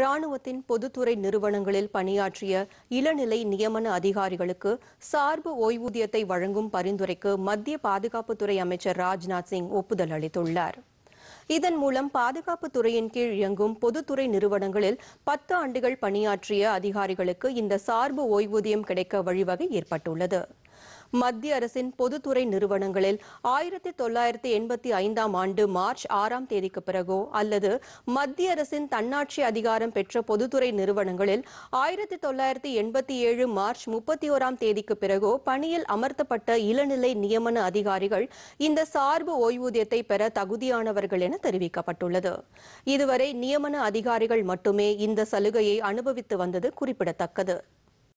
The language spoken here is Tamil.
ராணுவத்தின் பொதுத்துறை நிறுவனங்களில் பணியாற்றிய இளநிலை நியமன அதிகாரிகளுக்கு சார்பு ஓய்வூதியத்தை வழங்கும் பரிந்துரைக்கு மத்திய பாதுகாப்புத்துறை அமைச்சர் ராஜ்நாத் சிங் ஒப்புதல் அளித்துள்ளார் இதன் மூலம் பாதுகாப்புத்துறையின் கீழ் இயங்கும் பொதுத்துறை நிறுவனங்களில் பத்து ஆண்டுகள் பணியாற்றிய அதிகாரிகளுக்கு இந்த சார்பு ஓய்வூதியம் கிடைக்க வழிவகை ஏற்பட்டுள்ளது மத்திய அரசின் பொதுத்துறை நிறுவனங்களில் ஆயிரத்தி தொள்ளாயிரத்தி எண்பத்தி ஐந்தாம் ஆண்டு மார்ச் ஆறாம் தேதிக்கு பிறகோ அல்லது மத்திய அரசின் தன்னாட்சி அதிகாரம் பெற்ற பொதுத்துறை நிறுவனங்களில் ஆயிரத்தி தொள்ளாயிரத்தி எண்பத்தி ஏழு மார்ச் முப்பத்தி ஓராம் தேதிக்கு பிறகோ பணியில் அமர்த்தப்பட்ட இளநிலை நியமன அதிகாரிகள் இந்த சார்பு ஓய்வூதியத்தை பெற தகுதியானவர்கள் என தெரிவிக்கப்பட்டுள்ளது இதுவரை நியமன அதிகாரிகள் மட்டுமே இந்த சலுகையை அனுபவித்து வந்தது குறிப்பிடத்தக்கது